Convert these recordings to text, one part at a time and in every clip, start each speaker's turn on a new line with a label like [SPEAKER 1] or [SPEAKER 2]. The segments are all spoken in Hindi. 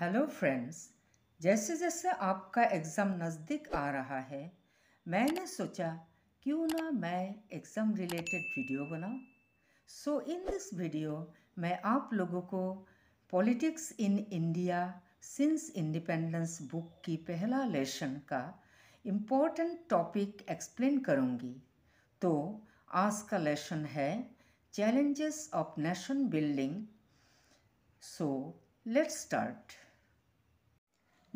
[SPEAKER 1] हेलो फ्रेंड्स जैसे जैसे आपका एग्ज़ाम नज़दीक आ रहा है मैंने सोचा क्यों ना मैं एग्ज़ाम रिलेटेड वीडियो बनाऊं सो इन दिस वीडियो मैं आप लोगों को politics in India since independence book की पहला लेसन का इम्पोर्टेंट टॉपिक एक्सप्लेन करूंगी तो आज का लेसन है challenges of nation building so let's start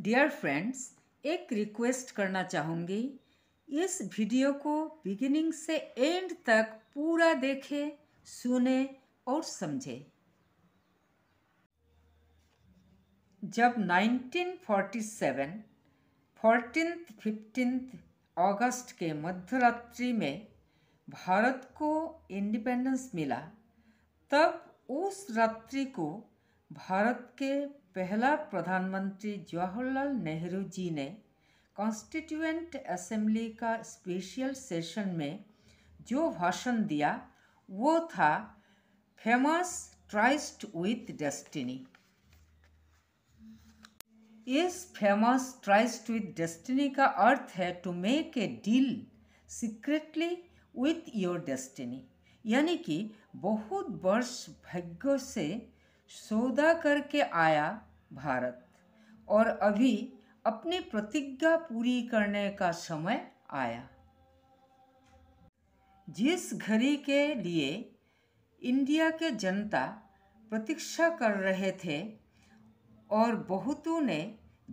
[SPEAKER 1] dear friends एक रिक्वेस्ट करना चाहूँगी इस वीडियो को बिगिनिंग से एंड तक पूरा देखें सुने और समझें जब 1947 फोर्टीन फिफ्टीन अगस्त के मध्यरात्रि में भारत को इंडिपेंडेंस मिला तब उस रात्रि को भारत के पहला प्रधानमंत्री जवाहरलाल नेहरू जी ने कॉन्स्टिट्यूएंट असेंबली का स्पेशल सेशन में जो भाषण दिया वो था फेमस ट्राइस्ट विथ डेस्टिनी इस फेमस ट्राइस्ट विथ डेस्टिनी का अर्थ है to make a deal secretly with your destiny यानी कि बहुत वर्ष भाग्य से सौदा करके आया भारत और अभी अपनी प्रतिज्ञा पूरी करने का समय आया जिस घड़ी के लिए इंडिया के जनता प्रतीक्षा कर रहे थे और बहुतों ने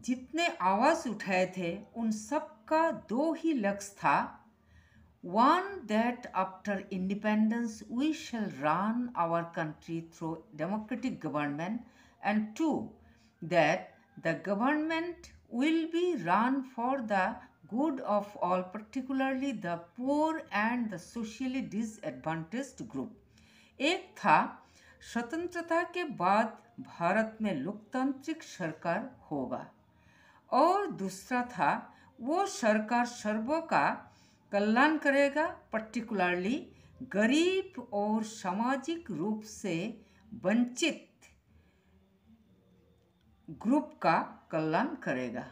[SPEAKER 1] जितने आवाज़ उठाए थे उन सब का दो ही लक्ष्य था One that after independence we shall run our country through democratic government and two that the government will be run for the good of all particularly the poor and the socially disadvantaged group एक था स्वतंत्रता के बाद भारत में लोकतांत्रिक सरकार होगा और दूसरा था वो सरकार सर्वों का कल्याण करेगा पर्टिकुलरली गरीब और सामाजिक रूप से वंचित ग्रुप का कल्याण करेगा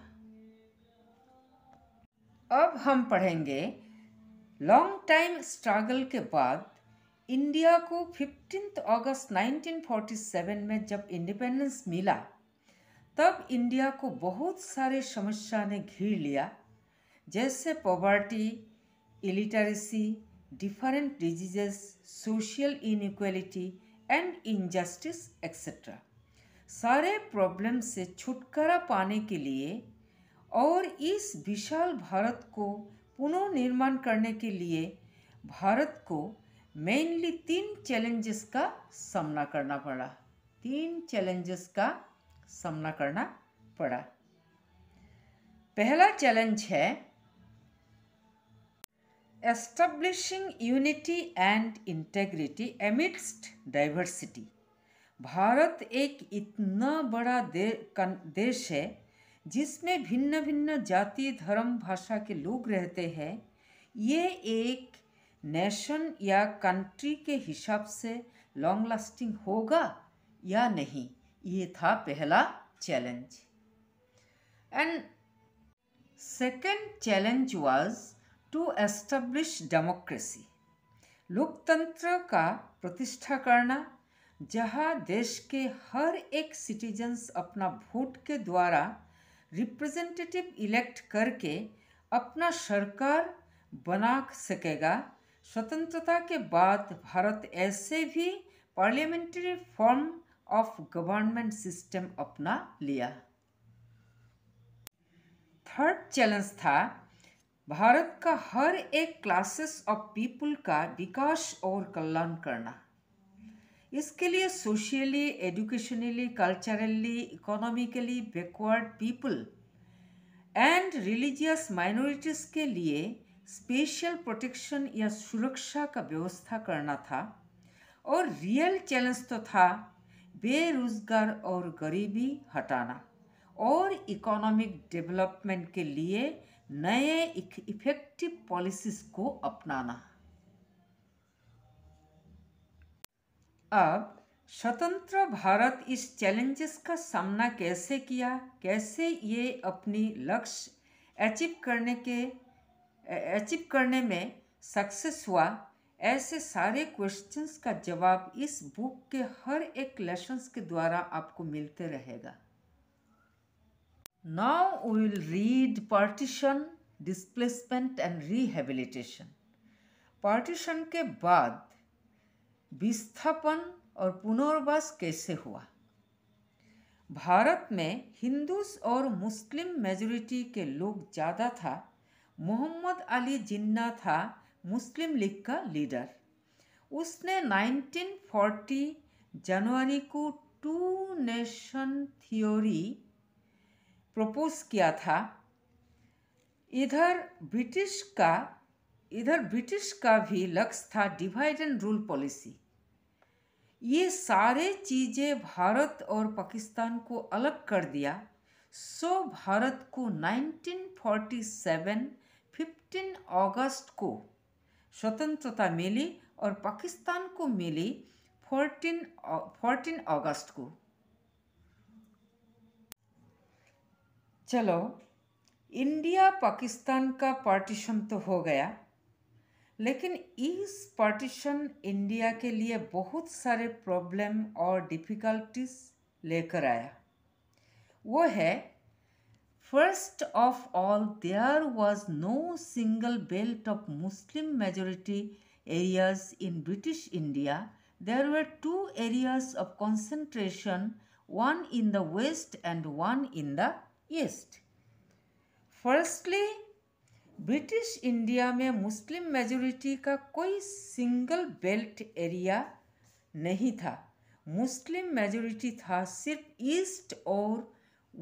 [SPEAKER 1] अब हम पढ़ेंगे लॉन्ग टाइम स्ट्रगल के बाद इंडिया को 15 अगस्त 1947 में जब इंडिपेंडेंस मिला तब इंडिया को बहुत सारे समस्या ने घिर लिया जैसे poverty illiteracy, different diseases, social inequality and injustice etc. सारे प्रॉब्लम से छुटकारा पाने के लिए और इस विशाल भारत को पुनर्निर्माण करने के लिए भारत को मेनली तीन चैलेंजेस का सामना करना पड़ा तीन चैलेंजेस का सामना करना पड़ा पहला चैलेंज है establishing unity and integrity amidst diversity Bharat एक इतना बड़ा दे, देश है जिसमें भिन्न भिन्न जाति धर्म भाषा के लोग रहते हैं ये एक नेशन या कंट्री के हिसाब से लॉन्ग लास्टिंग होगा या नहीं ये था पहला challenge and second challenge was to establish democracy लोकतंत्र का प्रतिष्ठा करना जहाँ देश के हर एक सिटीजन्स अपना वोट के द्वारा रिप्रेजेंटेटिव इलेक्ट करके अपना सरकार बना सकेगा स्वतंत्रता के बाद भारत ऐसे भी parliamentary form of government system अपना लिया थर्ड चैलेंज था भारत का हर एक क्लासेस ऑफ पीपल का विकास और कल्याण करना इसके लिए socially educationally culturally economically backward people and religious minorities के लिए स्पेशल प्रोटेक्शन या सुरक्षा का व्यवस्था करना था और रियल चैलेंज तो था बेरोजगार और गरीबी हटाना और इकोनॉमिक डेवलपमेंट के लिए नए इफेक्टिव पॉलिसीज को अपनाना अब स्वतंत्र भारत इस चैलेंजेस का सामना कैसे किया कैसे ये अपनी लक्ष्य अचीव करने के अचीव करने में सक्सेस हुआ ऐसे सारे क्वेश्चंस का जवाब इस बुक के हर एक लेसन्स के द्वारा आपको मिलते रहेगा Now we will read partition, displacement and rehabilitation. Partition के बाद विस्थापन और पुनर्वास कैसे हुआ भारत में हिंदू और मुस्लिम मेजोरिटी के लोग ज़्यादा था मोहम्मद अली जिन्ना था मुस्लिम लीग का लीडर उसने 1940 जनवरी को टू नेशन थियोरी प्रपोज किया था इधर ब्रिटिश का इधर ब्रिटिश का भी लक्ष्य था डिवाइड एंड रूल पॉलिसी ये सारे चीज़ें भारत और पाकिस्तान को अलग कर दिया सो भारत को 1947 15 अगस्त को स्वतंत्रता मिली और पाकिस्तान को मिली 14 14 अगस्त को चलो इंडिया पाकिस्तान का पार्टीशन तो हो गया लेकिन इस पार्टीशन इंडिया के लिए बहुत सारे प्रॉब्लम और डिफ़िकल्टीज लेकर आया वो है first of all there was no single belt of Muslim majority areas in British India there were two areas of concentration one in the west and one in the east firstly British India में मुस्लिम मेजोरिटी का कोई सिंगल बेल्ट एरिया नहीं था मुस्लिम मेजोरिटी था सिर्फ ईस्ट और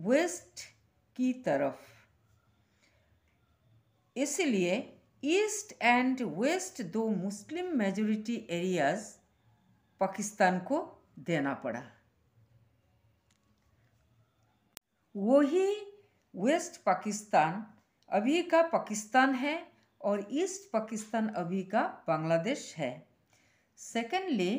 [SPEAKER 1] वेस्ट की तरफ इसलिए ईस्ट एंड वेस्ट दो मुस्लिम मेजोरिटी एरियाज पाकिस्तान को देना पड़ा वो ही वेस्ट पाकिस्तान अभी का पाकिस्तान है और ईस्ट पाकिस्तान अभी का बांग्लादेश है secondly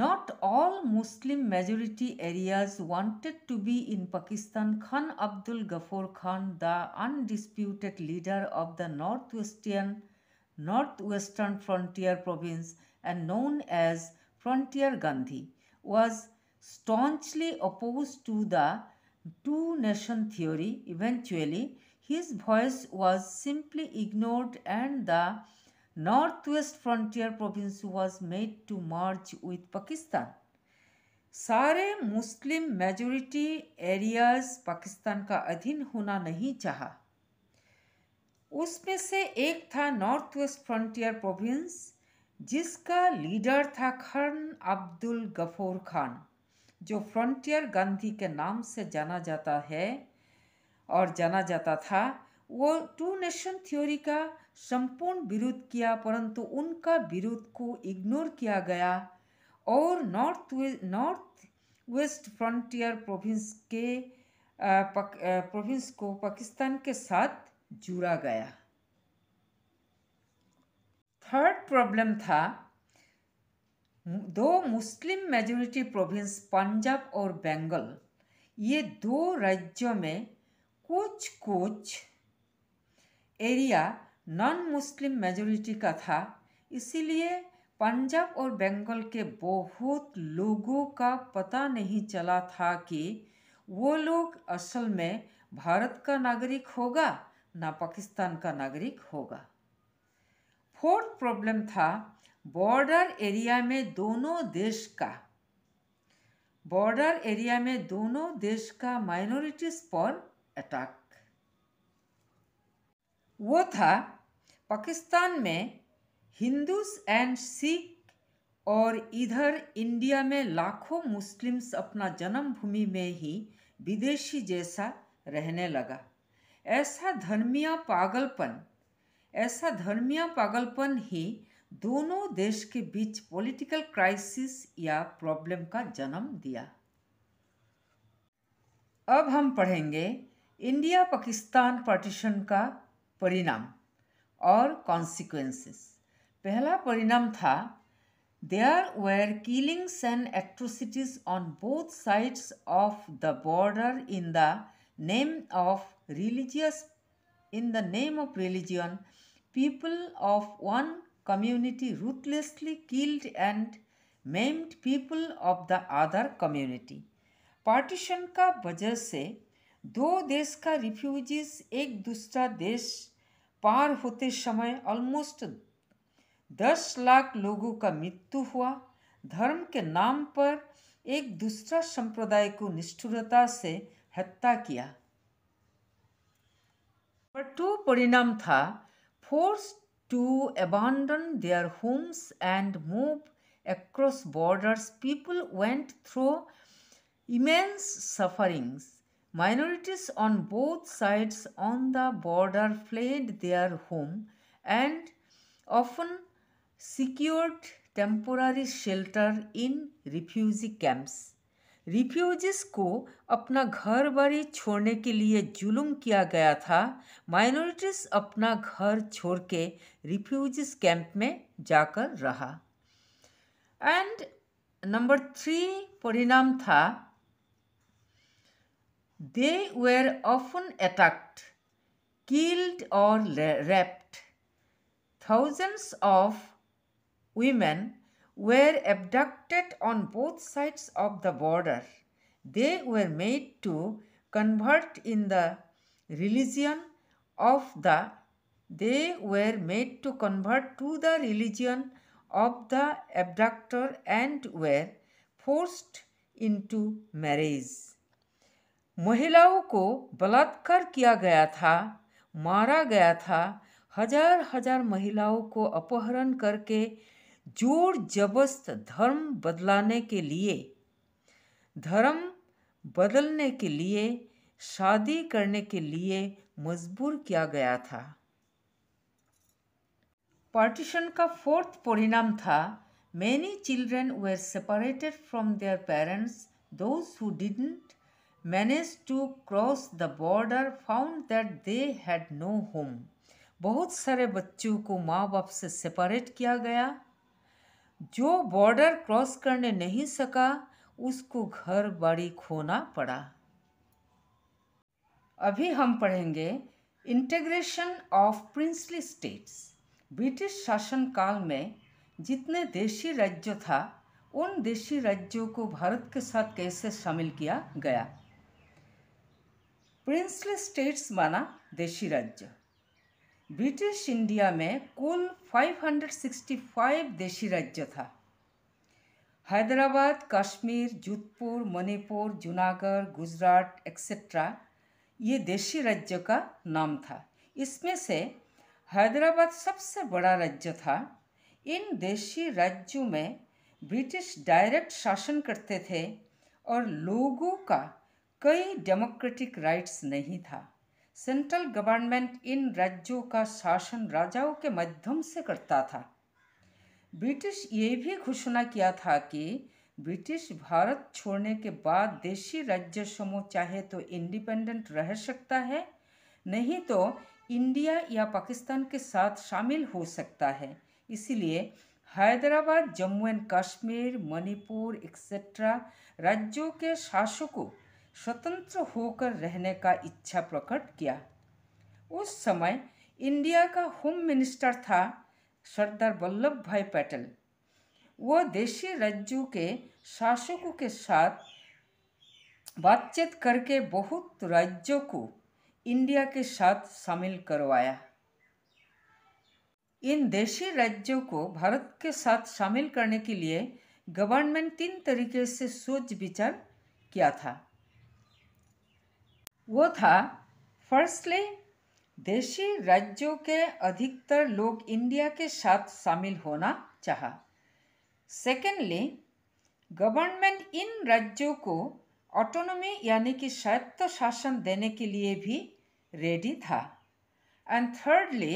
[SPEAKER 1] Not all Muslim majority areas wanted to be in Pakistan. Khan Abdul Ghaffar Khan, the undisputed leader of the northwestern northwestern frontier province and known as Frontier Gandhi, was staunchly opposed to the two nation theory eventually his voice was simply ignored and the North West Frontier Province was made to merge with Pakistan सारे मुस्लिम मेजोरिटी एरियाज पाकिस्तान का अधीन होना नहीं चाह उसमें से एक था नॉर्थ वेस्ट फ्रंटियर प्रोविंस जिसका लीडर था खान अब्दुल गफूर खान जो फ्रंटियर गांधी के नाम से जाना जाता है और जाना जाता था वो टू नेशन थ्योरी का संपूर्ण विरोध किया परंतु उनका विरोध को इग्नोर किया गया और North North West Frontier Province के प्रोविंस को पाकिस्तान के साथ जुड़ा गया थर्ड प्रॉब्लम था दो मुस्लिम मेजोरिटी प्रोविंस पंजाब और बंगाल ये दो राज्यों में कुछ कुछ एरिया नॉन मुस्लिम मेजोरिटी का था इसीलिए पंजाब और बंगाल के बहुत लोगों का पता नहीं चला था कि वो लोग असल में भारत का नागरिक होगा ना पाकिस्तान का नागरिक होगा फोर्थ प्रॉब्लम था बॉर्डर एरिया में दोनों देश का बॉर्डर एरिया में दोनों देश का माइनॉरिटीज पर अटैक वो था पाकिस्तान में हिंदूस एंड सिख और इधर इंडिया में लाखों मुस्लिम्स अपना जन्मभूमि में ही विदेशी जैसा रहने लगा ऐसा धर्मिया पागलपन ऐसा धर्मिया पागलपन ही दोनों देश के बीच पॉलिटिकल क्राइसिस या प्रॉब्लम का जन्म दिया अब हम पढ़ेंगे इंडिया पाकिस्तान पार्टीशन का परिणाम और कॉन्सिक्वेंसेस पहला परिणाम था there were killings and atrocities on both sides of the border in the name of religious in the name of religion people of one community ruthlessly killed and maimed people of the other community. Partition का वजह से दो देश का रिफ्यूजीज एक दूसरा देश पार होते समय ऑलमोस्ट दस लाख लोगों का मृत्यु हुआ धर्म के नाम पर एक दूसरा संप्रदाय को निष्ठुरता से हत्या किया पर टू परिणाम था force to abandon their homes and move across borders, people went through immense sufferings. Minorities on both sides on the border fled their home and often secured temporary shelter in refugee camps. Refugees को अपना घर बारी छोड़ने के लिए जुलुम किया गया था माइनॉरिटीज़ अपना घर छोड़ के रिफ्यूजिस कैंप में जाकर रहा एंड नंबर थ्री परिणाम था they were often attacked killed और raped thousands of women were abducted on both sides of the border. They were made to convert in the religion of the they were made to convert to the religion of the abductor and were forced into marriage. महिलाओं को बलात्कार किया गया था मारा गया था हजार हजार महिलाओं को अपहरण करके जोर जबस्त धर्म बदलाने के लिए धर्म बदलने के लिए शादी करने के लिए मजबूर किया गया था पार्टीशन का फोर्थ परिणाम था many children were separated from their parents those who manage to cross the border found that they had no home बहुत सारे बच्चों को माँ बाप से सेपरेट किया गया जो बॉर्डर क्रॉस करने नहीं सका उसको घर बाड़ी खोना पड़ा अभी हम पढ़ेंगे integration of princely states British शासन काल में जितने देशी राज्य था उन देशी राज्यों को भारत के साथ कैसे शामिल किया गया प्रिंसली स्टेट्स माना देशी राज्य ब्रिटिश इंडिया में कुल 565 देशी राज्य था हैदराबाद कश्मीर जोधपुर मणिपुर जूनागढ़ गुजरात एक्सेट्रा ये देशी राज्य का नाम था इसमें से हैदराबाद सबसे बड़ा राज्य था इन देशी राज्यों में ब्रिटिश डायरेक्ट शासन करते थे और लोगों का कई डेमोक्रेटिक राइट्स नहीं था सेंट्रल गवर्नमेंट इन राज्यों का शासन राजाओं के माध्यम से करता था ब्रिटिश ये भी घोषणा किया था कि ब्रिटिश भारत छोड़ने के बाद देशी राज्य समूह चाहे तो इंडिपेंडेंट रह सकता है नहीं तो इंडिया या पाकिस्तान के साथ शामिल हो सकता है इसलिए हैदराबाद जम्मू एंड कश्मीर मणिपुर एक्सेट्रा राज्यों के शासकों स्वतंत्र होकर रहने का इच्छा प्रकट किया उस समय इंडिया का होम मिनिस्टर था सरदार वल्लभ भाई पटेल वह देशी राज्यों के शासकों के साथ बातचीत करके बहुत राज्यों को इंडिया के साथ शामिल करवाया इन देशी राज्यों को भारत के साथ शामिल करने के लिए गवर्नमेंट तीन तरीके से सोच विचार किया था वो था फर्स्टली देशी राज्यों के अधिकतर लोग इंडिया के साथ शामिल होना चाहा सेकेंडली गवर्नमेंट इन राज्यों को ऑटोनोमी यानी कि स्वायत्त शासन देने के लिए भी रेडी था एंड थर्डली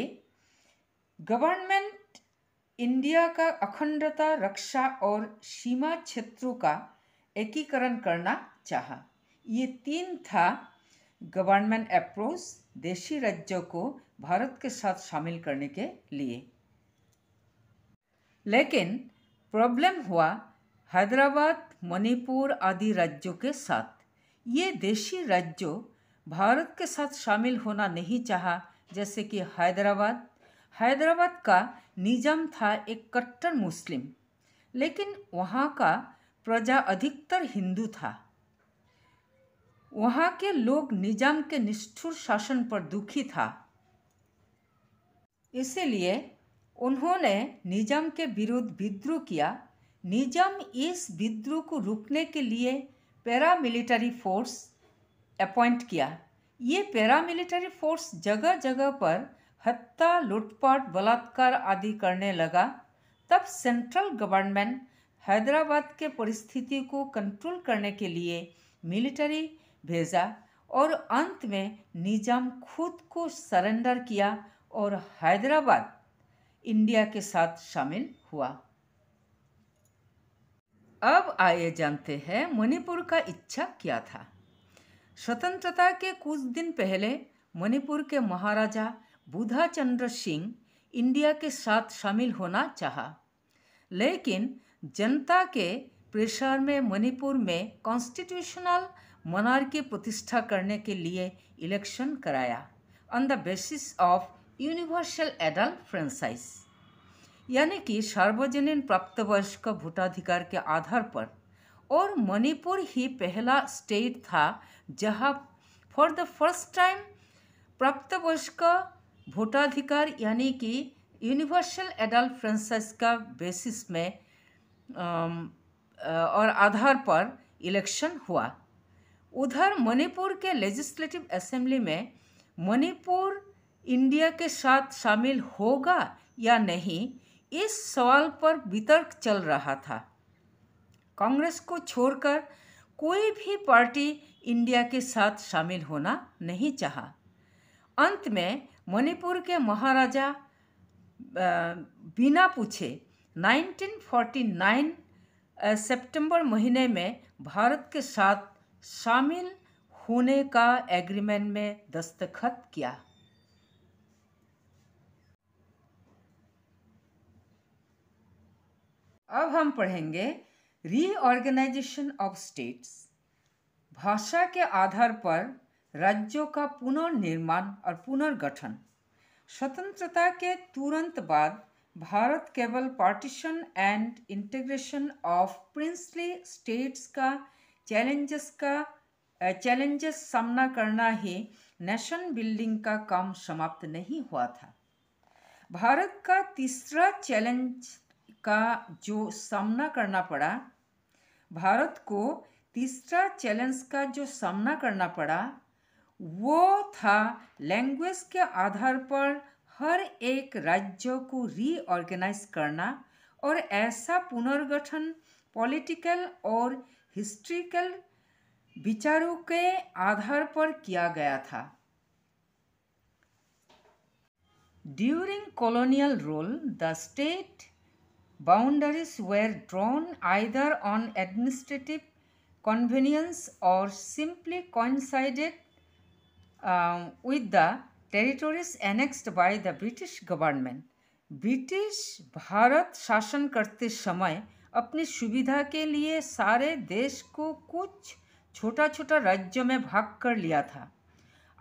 [SPEAKER 1] गवर्नमेंट इंडिया का अखंडता रक्षा और सीमा क्षेत्रों का एकीकरण करना चाहा ये तीन था गवर्नमेंट अप्रोच देशी राज्यों को भारत के साथ शामिल करने के लिए लेकिन प्रॉब्लम हुआ हैदराबाद मणिपुर आदि राज्यों के साथ ये देशी राज्यों भारत के साथ शामिल होना नहीं चाहा जैसे कि हैदराबाद हैदराबाद का निजाम था एक कट्टर मुस्लिम लेकिन वहाँ का प्रजा अधिकतर हिंदू था वहाँ के लोग निजाम के निष्ठुर शासन पर दुखी था इसलिए उन्होंने निजाम के विरुद्ध विद्रोह किया निजाम इस विद्रोह को रोकने के लिए पैरामिलिट्री फोर्स अपॉइंट किया ये पैरामिलिट्री फोर्स जगह जगह पर हत्या लूटपाट बलात्कार आदि करने लगा तब सेंट्रल गवर्नमेंट हैदराबाद के परिस्थिति को कंट्रोल करने के लिए मिलिट्री भेजा और अंत में निजाम खुद को सरेंडर किया और हैदराबाद इंडिया के साथ शामिल हुआ अब आइए जानते हैं मणिपुर का इच्छा क्या था स्वतंत्रता के कुछ दिन पहले मणिपुर के महाराजा बुधा चंद्र सिंह इंडिया के साथ शामिल होना चाहा लेकिन जनता के प्रेशर में मणिपुर में कॉन्स्टिट्यूशनल मनार की प्रतिष्ठा करने के लिए इलेक्शन कराया on the basis of universal adult franchise यानी कि वर्ष प्राप्तवयस्क भोटाधिकार के आधार पर और मणिपुर ही पहला स्टेट था जहां फॉर द फर्स्ट टाइम प्राप्तवयस्क भोटाधिकार यानी कि यूनिवर्सल एडल्ट फ्रेंचाइज का बेसिस में और आधार पर इलेक्शन हुआ उधर मणिपुर के लेजिस्लेटिव असेंबली में मणिपुर इंडिया के साथ शामिल होगा या नहीं इस सवाल पर वितर्क चल रहा था कांग्रेस को छोड़कर कोई भी पार्टी इंडिया के साथ शामिल होना नहीं चाहा। अंत में मणिपुर के महाराजा बिना पूछे 1949 सितंबर महीने में भारत के साथ शामिल होने का एग्रीमेंट में दस्तखत किया अब हम पढ़ेंगे रीऑर्गेनाइजेशन ऑफ स्टेट्स भाषा के आधार पर राज्यों का पुनर्निर्माण और पुनर्गठन स्वतंत्रता के तुरंत बाद भारत केवल partition and integration of princely states का चैलेंजेस का चैलेंजेस सामना करना ही नेशन बिल्डिंग का काम समाप्त नहीं हुआ था भारत का तीसरा चैलेंज का जो सामना करना पड़ा भारत को तीसरा चैलेंज का जो सामना करना पड़ा वो था लैंग्वेज के आधार पर हर एक राज्य को रीऑर्गेनाइज करना और ऐसा पुनर्गठन पॉलिटिकल और हिस्ट्रिकल विचारों के आधार पर किया गया था During colonial rule, the state boundaries were drawn either on administrative convenience or simply coincided uh, with the territories annexed by the British government. British Bharat शासन करते समय अपनी सुविधा के लिए सारे देश को कुछ छोटा छोटा राज्यों में भाग कर लिया था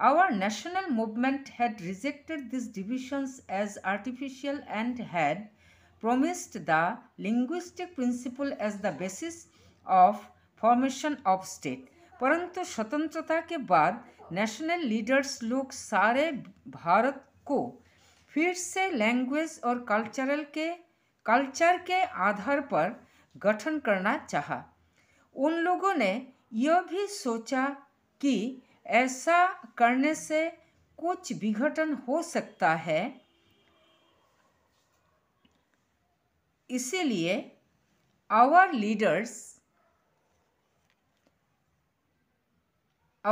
[SPEAKER 1] our national movement had rejected this divisions as artificial and had promised the linguistic principle as the basis of formation of state परंतु स्वतंत्रता के बाद नेशनल लीडर्स लोग सारे भारत को फिर से लैंग्वेज और कल्चरल के कल्चर के आधार पर गठन करना चाहा उन लोगों ने यह भी सोचा कि ऐसा करने से कुछ विघटन हो सकता है इसीलिए our leaders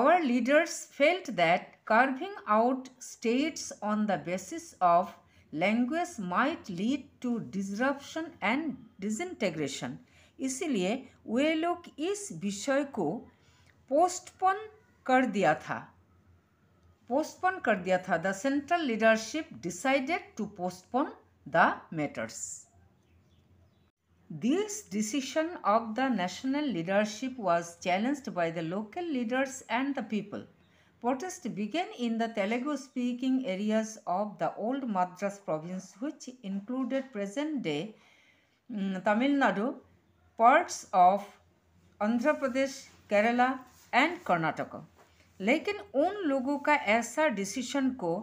[SPEAKER 1] our leaders felt that carving out states on the basis of language might lead to disruption and disintegration इसीलिए वे लोग इस विषय को पोस्टपोन कर दिया था पोस्टपोन कर दिया था the central leadership decided to postpone the matters This decision of the national leadership was challenged by the local leaders and the people. Protest began in the Telugu-speaking areas of the old Madras province which included present-day um, Tamil Nadu, parts of Andhra Pradesh, Kerala and Karnataka. लेकिन उन लोगों का ऐसा डिसीशन को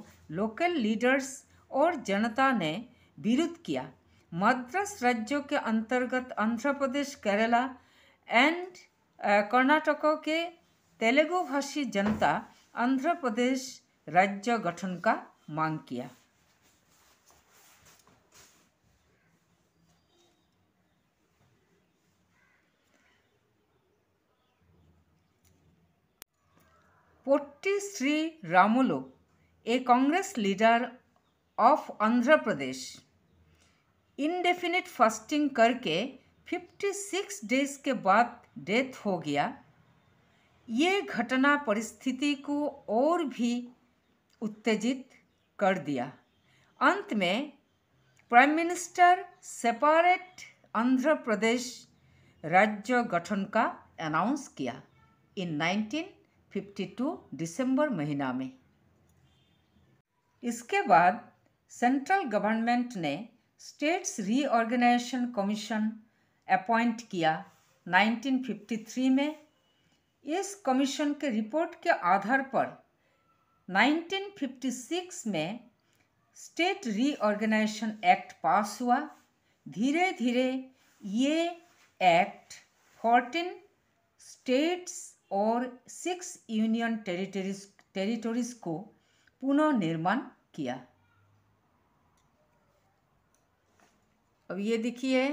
[SPEAKER 1] लोकल लीडर्स और जनता ने विरोध किया मद्रास राज्यों के अंतर्गत आंध्र प्रदेश केरला एंड कर्नाटक के तेलुगु भाषी जनता आंध्र प्रदेश राज्य गठन का मांग किया Potti Sri Ramulu a Congress leader of Andhra Pradesh indefinite fasting करके 56 डेज के बाद डेथ हो गया ये घटना परिस्थिति को और भी उत्तेजित कर दिया अंत में prime minister separate Andhra Pradesh राज्य गठन का अनाउंस किया इन 1952 दिसंबर महीना में इसके बाद सेंट्रल गवर्नमेंट ने स्टेट्स रीऑर्गेनाइजेशन कमीशन अपॉइंट किया 1953 में इस कमीशन के रिपोर्ट के आधार पर 1956 में स्टेट रीऑर्गेनाइजेशन एक्ट पास हुआ धीरे धीरे ये एक्ट 14 स्टेट्स और सिक्स यूनियन टेरिटरीज टेरिटोरीज को पुनर्निर्माण किया अब ये देखिए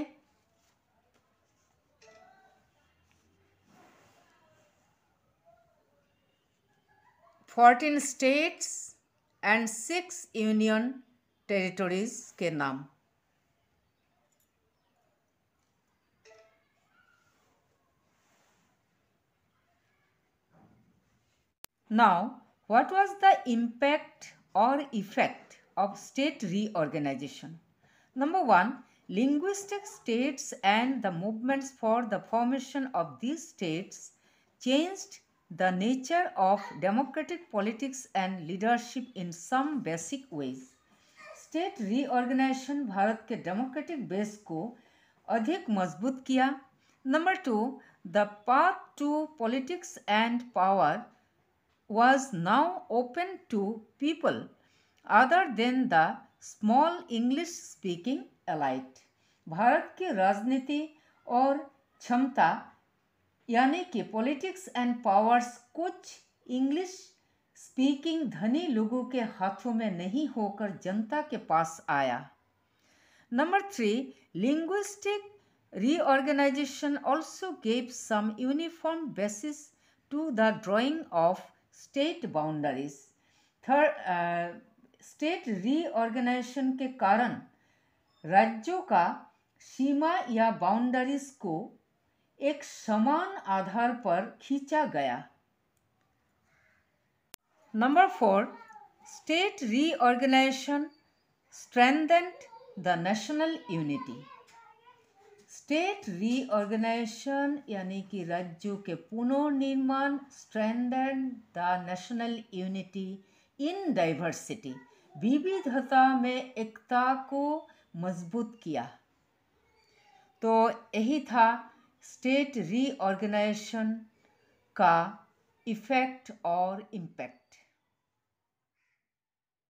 [SPEAKER 1] Fourteen states and six union territories' ke naam. Now, what was the impact or effect of state reorganization? Number one, linguistic states and the movements for the formation of these states changed the nature of democratic politics and leadership in some basic ways state reorganisation Bharat के डेमोक्रेटिक बेस को अधिक मजबूत किया number two the path to politics and power was now open to people other than the small English speaking elite Bharat की राजनीति और क्षमता यानी कि पॉलिटिक्स एंड पावर्स कुछ इंग्लिश स्पीकिंग धनी लोगों के हाथों में नहीं होकर जनता के पास आया number three linguistic reorganisation also gave some uniform basis to the drawing of state boundaries third state reorganisation के कारण राज्यों का सीमा या बाउंड्रीज को एक समान आधार पर खींचा गया number four state reorganisation strengthened the national unity state reorganisation यानी कि राज्यों के पुनर्निर्माण strengthen the national unity in diversity विविधता में एकता को मजबूत किया तो यही था स्टेट रीऑर्गेनाइजेशन का इफ़ेक्ट और इम्पैक्ट